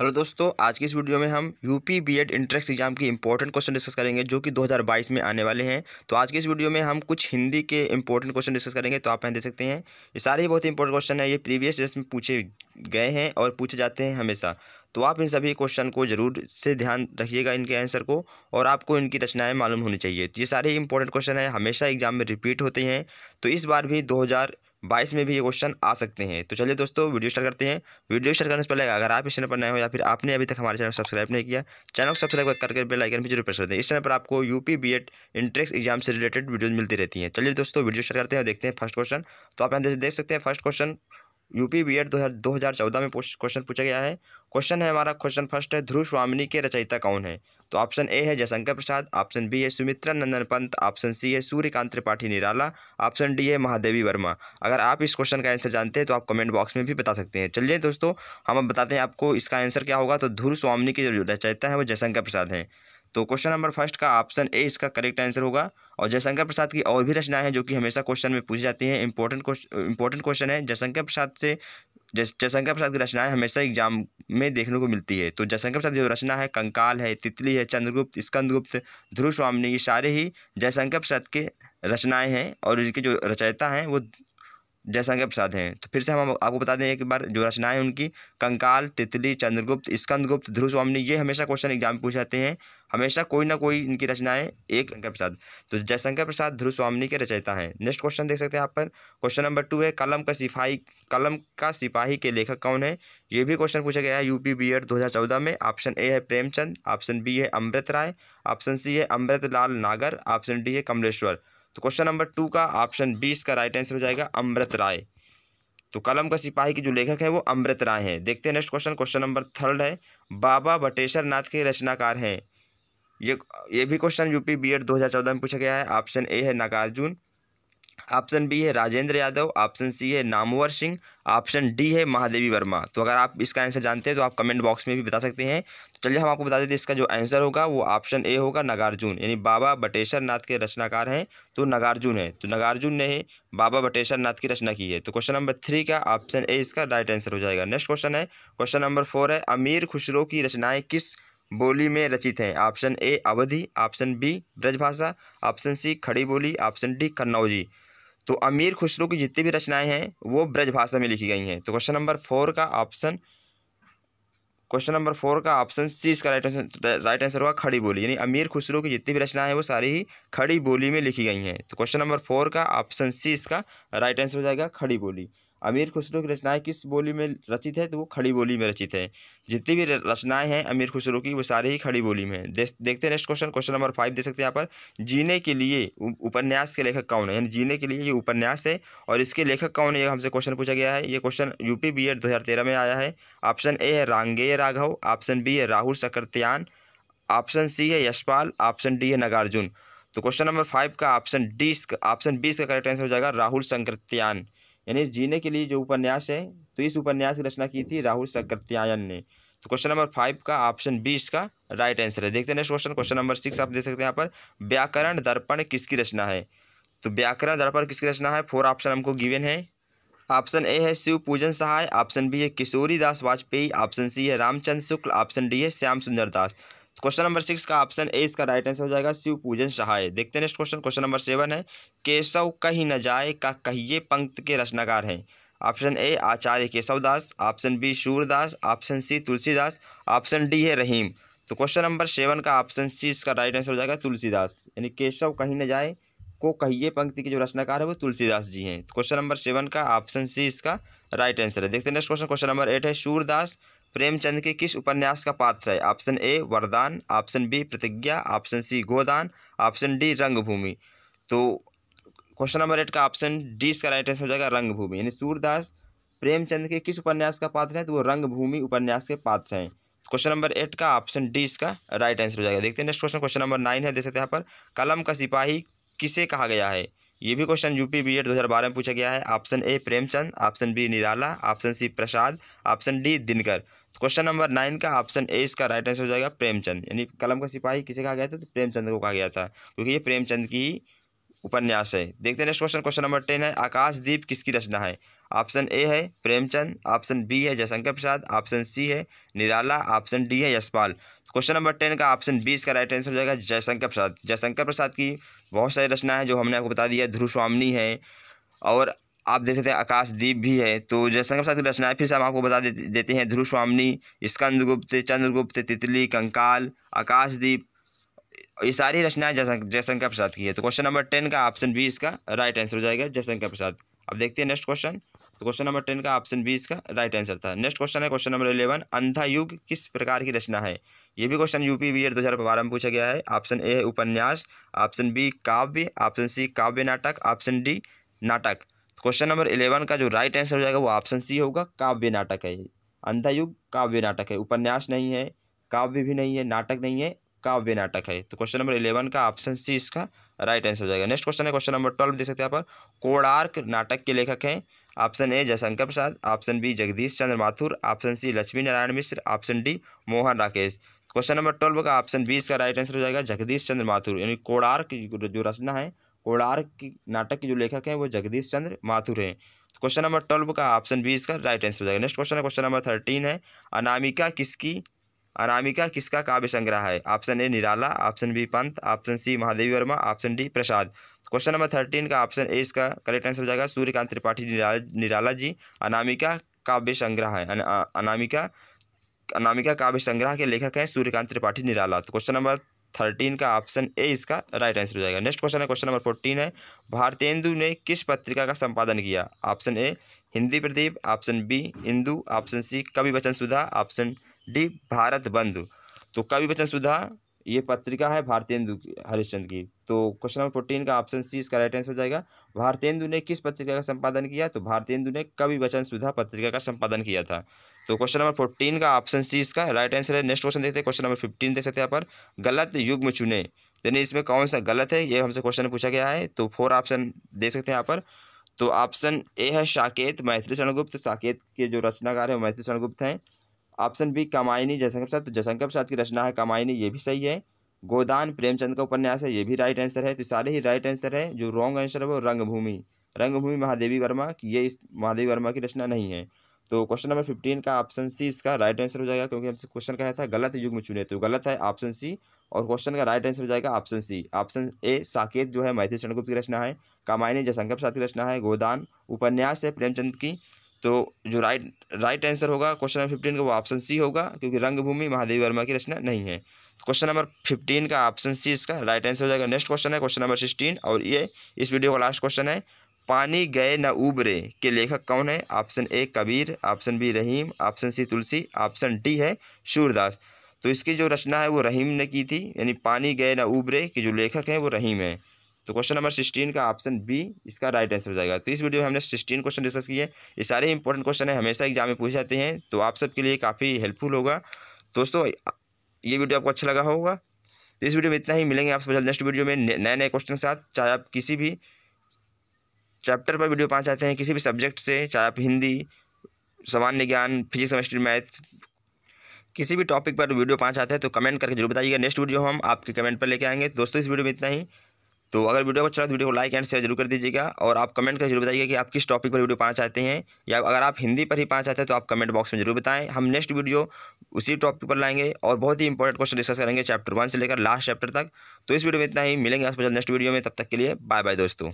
hello दोस्तों आज की इस वीडियो में हम यूपी बीएड एंट्रेंस एग्जाम की इंपॉर्टेंट क्वेश्चन डिस्कस करेंगे जो कि 2022 में आने वाले हैं तो आज की इस वीडियो में हम कुछ हिंदी के इंपॉर्टेंट क्वेश्चन डिस्कस करेंगे तो आप यहाँ देख सकते हैं ये सारे ही बहुत इंपॉर्टेंट क्वेश्चन है ये प्रीवियस ईयर्स में पूछे गए हैं और पूछे जाते हैं हमेशा तो आप इन सभी क्वेश्चन को जरूर से ध्यान रखिएगा इनके आंसर को और आपको इनकी रचनाएँ मालूम होनी चाहिए तो ये सारे इंपॉर्टेंट क्वेश्चन है हमेशा एग्जाम में रिपीट होते हैं तो इस बार भी दो बाईस में भी ये क्वेश्चन आ सकते हैं तो चलिए दोस्तों वीडियो स्टार्ट करते हैं वीडियो स्टार्ट करने से पहले अगर आप इस चैनल पर नए हो या फिर आपने अभी तक हमारे चैनल सब्सक्राइब नहीं किया चैनल को सब्सक्राइब करके बेल आइकन भी जरूर प्रेस कर दें इस चैनल पर आपको UP B Ed entrance exam से रिलेटेड वीडियोज मिलती रहती हैं चलिए दोस्तों वीडियो स्टार्ट करते हैं देखते हैं फर्स्ट क्वेश्चन तो आप यहाँ देख सकते हैं first question UP B Ed दो हज़ार चौदह में क्वेश्चन पूछा गया है क्वेश्चन है हमारा क्वेश्चन फर्स्ट है ध्रुव स्वामिनी के रचयिता कौन है तो ऑप्शन ए है जयशंकर प्रसाद ऑप्शन बी है सुमित्रा नंदन पंत ऑप्शन सी है सूर्यकांत त्रिपाठी निराला ऑप्शन डी है महादेवी वर्मा अगर आप इस क्वेश्चन का आंसर जानते हैं तो आप कमेंट बॉक्स में भी बता सकते हैं चलिए दोस्तों हम बताते हैं आपको इसका आंसर क्या होगा तो ध्रुव स्वामिनी की जो रचयिता है वो जयशंकर प्रसाद हैं तो क्वेश्चन नंबर फर्स्ट का ऑप्शन ए इसका करेक्ट आंसर होगा और जयशंकर प्रसाद की और भी रचनाएं हैं जो कि हमेशा क्वेश्चन में पूछी जाती हैं इंपॉर्टेंट इंपॉर्टेंट क्वेश्चन है जयशंकर प्रसाद से जयशंकर प्रसाद की रचनाएं हमेशा एग्जाम में देखने को मिलती है तो जयशंकर प्रसाद जो रचना है कंकाल है तितली है चंद्रगुप्त स्कंदगुप्त ध्रुव स्वामी ये सारे ही जयशंकर प्रसाद के रचनाएं हैं और इनके जो रचयिता हैं वो जयशंकर प्रसाद हैं तो फिर से हम आपको बता दें एक बार जो रचनाएं उनकी कंकाल तितली चंद्रगुप्त स्कंदगुप्त ध्रुव स्वामी ये हमेशा क्वेश्चन एग्जाम में पूछ जाते हैं हमेशा कोई ना कोई इनकी रचनाएं एक शंकर प्रसाद तो जयशंकर प्रसाद ध्रुव स्वामी के रचयिता हैं नेक्स्ट क्वेश्चन देख सकते हैं आप पर क्वेश्चन नंबर टू है कलम का सिपाही कलम का सिपाही के लेखक कौन है ये भी क्वेश्चन पूछा गया है यूपी बी एड दो में ऑप्शन ए है प्रेमचंद ऑप्शन बी है अमृत राय ऑप्शन सी है अमृत लाल नागर ऑप्शन डी है कमलेश्वर तो क्वेश्चन नंबर टू का ऑप्शन बी इसका राइट आंसर हो जाएगा अमृत राय तो कलम का सिपाही के जो लेखक हैं वो अमृत राय हैं देखते हैं next question question number third है बाबा बटेश्वर नाथ के रचनाकार हैं ये ये भी क्वेश्चन यूपी बीएड 2014 में पूछा गया है ऑप्शन ए है नागार्जुन ऑप्शन बी है राजेंद्र यादव ऑप्शन सी है नामवर सिंह ऑप्शन डी है महादेवी वर्मा तो अगर आप इसका आंसर जानते हैं तो आप कमेंट बॉक्स में भी बता सकते हैं तो चलिए हम आपको बता देते हैं इसका जो आंसर होगा वो ऑप्शन ए होगा नागार्जुन यानी बाबा बटेश्वर नाथ के रचनाकार हैं तो नागार्जुन है तो नागार्जुन ने बाबा बटेश्वर नाथ की रचना की है तो क्वेश्चन नंबर थ्री का ऑप्शन ए इसका राइट आंसर हो जाएगा नेक्स्ट क्वेश्चन है क्वेश्चन नंबर फोर है अमीर खुशरो की रचनाएँ किस बोली में रचित हैं option A Awadhi option B Brajbhasha option C Khari Boli option D Kannauji तो अमीर खुसरो की जितनी भी रचनाएं हैं वो ब्रजभाषा में लिखी गई हैं तो क्वेश्चन नंबर फोर का ऑप्शन क्वेश्चन नंबर फोर का ऑप्शन सी इसका राइट आंसर राइट आंसर होगा खड़ी बोली यानी अमीर खुसरो की जितनी भी रचनाएं हैं वो सारी ही खड़ी बोली में लिखी गई हैं तो क्वेश्चन नंबर फोर का ऑप्शन सी इसका राइट आंसर हो जाएगा खड़ी बोली अमीर खुसरो की रचनाएं किस बोली में रचित है तो वो खड़ी बोली में रचित है जितनी भी रचनाएं हैं अमीर खुसरो की वो सारी ही खड़ी बोली में है देखते हैं next question question number five देख सकते हैं यहाँ पर जीने के लिए उपन्यास के लेखक कौन है यानी जीने के लिए ये उपन्यास है और इसके लेखक कौन है ये हमसे क्वेश्चन पूछा गया है ये क्वेश्चन यूपी बी एड दो में आया है ऑप्शन ए है रांगे राघव ऑप्शन बी है राहुल सकरत्यान ऑप्शन सी है यशपाल ऑप्शन डी है नगार्जुन तो क्वेश्चन नंबर फाइव का ऑप्शन डी ऑप्शन बीस का करेक्ट आंसर हो जाएगा राहुल संकृत्यान यानी जीने के लिए जो उपन्यास है तो इस उपन्यास की रचना की थी राहुल सकत्यायन ने तो क्वेश्चन नंबर फाइव का ऑप्शन बी इसका राइट आंसर है देखते हैं next question question number six आप देख सकते हैं यहाँ पर व्याकरण दर्पण किसकी रचना है तो व्याकरण दर्पण किसकी रचना है फोर ऑप्शन हमको गिवेन है ऑप्शन ए है शिव पूजन सहाय ऑप्शन बी है किशोरी दास वाजपेयी ऑप्शन सी है रामचंद्र शुक्ल ऑप्शन डी है Shyam Sundar Das question number six का ऑप्शन ए इसका राइट आंसर हो जाएगा शिव पूजन सहाय देखते हैं next question question number seven है केशव कहीं न जाए का कहिए पंक्त के रचनाकार हैं option A Acharya Keshavdas option B Surdas option C Tulsidas option D है रहीम तो क्वेश्चन नंबर सेवन का ऑप्शन सी इसका राइट आंसर हो जाएगा तुलसीदास यानी केशव कहीं न जाए को कहिए पंक्ति के जो रचनाकार है वो तुलसीदास जी हैं क्वेश्चन नंबर सेवन का ऑप्शन सी इसका राइट आंसर है देखते हैं next question question number eight है सूरदास प्रेमचंद के किस उपन्यास का पात्र है option A Vardaan option B Pratigya option C Godaan option D Rangbhoomi तो क्वेश्चन नंबर एट का ऑप्शन डी इसका राइट आंसर हो जाएगा रंगभूमि यानी सूरदास प्रेमचंद के किस उपन्यास का पात्र है तो वो रंगभूमि उपन्यास के पात्र हैं क्वेश्चन नंबर एट का ऑप्शन डी इसका राइट आंसर हो जाएगा देखते हैं next question question number nine है देख सकते हैं यहाँ पर कलम का सिपाही किसे कहा गया है ये भी क्वेश्चन यूपी बी एड दो में पूछा गया है option A Premchand option B Nirala option C Prasad option D Dinkar question number nine का ऑप्शन ए इसका राइट आंसर हो जाएगा प्रेमचंद यानी कलम का सिपाही किसे कहा गया था तो प्रेमचंद को कहा गया था क्योंकि ये प्रेमचंद की ही उपन्यास है देखते हैं next question question number ten है आकाशदीप किसकी रचना है ऑप्शन ए है प्रेमचंद ऑप्शन बी है जयशंकर प्रसाद ऑप्शन सी है निराला ऑप्शन डी है यशपाल क्वेश्चन नंबर टेन का ऑप्शन बी इसका राइट आंसर हो जाएगा जयशंकर प्रसाद जयशंकर प्रसाद की बहुत सारी रचना है जो हमने आपको बता दिया ध्रुव स्वामी है और आप देख सकते हैं आकाशदीप भी है तो जयशंकर प्रसाद की रचनाएं फिर से हम आपको बता दे, देते हैं ध्रुव स्वामी स्कंदगुप्त चंद्रगुप्त तितली कंकाल आकाशदीप ये सारी रचनाएं जयशंकर प्रसाद की है तो क्वेश्चन नंबर टेन का ऑप्शन बी इसका राइट आंसर हो जाएगा जयशंकर प्रसाद अब देखते हैं नेक्स्ट क्वेश्चन तो क्वेश्चन नंबर टेन का ऑप्शन बी इसका राइट आंसर था नेक्स्ट क्वेश्चन है question number eleven Andha Yug किस प्रकार की रचना है ये भी क्वेश्चन यूपी बी एड दो हज़ार बारह में पूछा गया है ऑप्शन ए है उपन्यास ऑप्शन बी काव्य ऑप्शन सी काव्य नाटक ऑप्शन डी नाटक क्वेश्चन नंबर इलेवन का जो राइट आंसर हो जाएगा वो ऑप्शन सी होगा काव्य नाटक है अंधायुग काव्य नाटक है उपन्यास नहीं है काव्य भी नहीं है नाटक नहीं है काव्य नाटक है तो क्वेश्चन नंबर इलेवन का ऑप्शन सी इसका राइट आंसर हो जाएगा नेक्स्ट क्वेश्चन है क्वेश्चन नंबर ट्वेल्व देख सकते हैं यहाँ पर कोड़ार्क नाटक के लेखक हैं option A Jaishankar Prasad option B Jagdish Chandra Mathur option C Lakshmi Narayan Mishra option D Mohan Rakesh question number twelve का ऑप्शन बी इसका राइट आंसर हो जाएगा जगदीश चंद्र माथुर यानी कोड़ार्क जो रचना है कोड़ार की नाटक के जो लेखक हैं वो जगदीश चंद्र माथुर हैं क्वेश्चन नंबर ट्वेल्व का ऑप्शन बी इसका राइट आंसर हो जाएगा नेक्स्ट क्वेश्चन है क्वेश्चन नंबर थर्टीन है अनामिका किसकी अनामिका किसका काव्य संग्रह है option A Nirala option B Pant option C Mahadevi Verma option D Prasad question number thirteen का ऑप्शन ए इसका करेक्ट आंसर हो जाएगा सूर्यकांत त्रिपाठी निराला निराला जी अनामिका काव्य संग्रह है अनामिका अनामिका काव्य संग्रह के लेखक हैं सूर्यकांत त्रिपाठी निराला तो क्वेश्चन नंबर थर्टीन का ऑप्शन ए इसका राइट आंसर हो जाएगा नेक्स्ट क्वेश्चन है क्वेश्चन नंबर फोर्टीन है भारतेंदु ने किस पत्रिका का संपादन किया option A Hindi Pradeep option B Indu option C Kavi Vachan Sudha option D Bharat बंधु तो कवि वचन सुधा ये पत्रिका है भारतेंदु हरिश्चंद की तो क्वेश्चन नंबर फोर्टीन का ऑप्शन सी इसका राइट आंसर हो जाएगा भारतेंदु ने किस पत्रिका का संपादन किया तो भारतेंदु ने कवि वचन सुधा पत्रिका का संपादन किया था तो क्वेश्चन नंबर फोर्टीन का ऑप्शन सी इसका राइट आंसर है नेक्स्ट क्वेश्चन देखते हैं क्वेश्चन नंबर फिफ्टीन देख सकते हैं यहाँ पर गलत युग में चुने यानी इसमें कौन सा गलत है ये हमसे क्वेश्चन पूछा गया है तो फोर ऑप्शन देख सकते हैं यहाँ पर तो ऑप्शन ए है साकेत मैथिली शरणगुप्त साकेत के जो रचनाकार है वो मैथिली शरणगुप्त हैं ऑप्शन बी कामायनी जयशंकर प्रसाद तो जयशंकर प्रसाद की रचना है कामायनी ये भी सही है गोदान प्रेमचंद का उपन्यास है ये भी राइट आंसर है तो सारे ही राइट आंसर है जो रॉन्ग आंसर है वो रंगभूमि रंगभूमि महादेवी वर्मा ये इस महादेवी वर्मा की रचना नहीं है तो क्वेश्चन नंबर फिफ्टीन का ऑप्शन सी इसका राइट आंसर हो जाएगा क्योंकि हमसे क्वेश्चन कहा था गलत युग में चुने तो गलत है ऑप्शन सी और क्वेश्चन का राइट आंसर हो जाएगा option C option A Saket जो है मैथिली चंद्रगुप्त की रचना है कामायनी जयशंकर प्रसाद की रचना है गोदान उपन्यास है प्रेमचंद की तो जो राइट राइट आंसर होगा क्वेश्चन नंबर फिफ्टीन का वो ऑप्शन सी होगा क्योंकि रंगभूमि महादेवी वर्मा की रचना नहीं है क्वेश्चन नंबर फिफ्टीन का ऑप्शन सी इसका राइट आंसर हो जाएगा नेक्स्ट क्वेश्चन है क्वेश्चन नंबर सिक्सटीन और ये इस वीडियो का लास्ट क्वेश्चन है पानी गए न उबरे के लेखक कौन है option A Kabir option B Rahim option C Tulsi option D है सूरदास तो इसकी जो रचना है वो रहीम ने की थी यानी पानी गए न उबरे के जो लेखक हैं वो रहीम है तो क्वेश्चन नंबर सिक्सटीन का ऑप्शन बी इसका राइट आंसर हो जाएगा तो इस वीडियो में हमने सिक्सटीन क्वेश्चन डिस्कस किए ये सारे इंपॉर्टेंट क्वेश्चन है हमेशा एग्जाम में पूछे जाते हैं तो आप सबके लिए काफ़ी हेल्पफुल होगा दोस्तों ये वीडियो आपको अच्छा लगा होगा तो इस वीडियो में इतना ही मिलेंगे आप सब जल्द नेक्स्ट वीडियो में नए नए क्वेश्चन के साथ चाहे आप किसी भी चैप्टर पर वीडियो पाँच आते हैं किसी भी सब्जेक्ट से चाहे आप हिंदी सामान्य ज्ञान फिजिक्स केमिस्ट्री मैथ किसी भी टॉपिक पर वीडियो पाँच आते हैं तो कमेंट करके जरूर बताइएगा नेक्स्ट वीडियो हम आपके कमेंट पर लेके आएंगे दोस्तों इस वीडियो में इतना ही तो अगर वीडियो को अच्छा तो वीडियो को लाइक एंड शेयर जरूर कर दीजिएगा और आप कमेंट करके जरूर बताइएगा कि आप किस टॉपिक पर वीडियो पाना चाहते हैं या अगर आप हिंदी पर ही पाना चाहते हैं तो आप कमेंट बॉक्स में जरूर बताएं हम नेक्स्ट वीडियो उसी टॉपिक पर लाएंगे और बहुत ही इंपॉर्टेंट क्वेश्चन डिस्कस करेंगे चैप्टर वन से लेकर लास्ट चैप्टर तक तो इस वीडियो में इतना ही मिलेंगे आज नेक्स्ट वीडियो में तब तक के लिए बाय बाय दोस्तों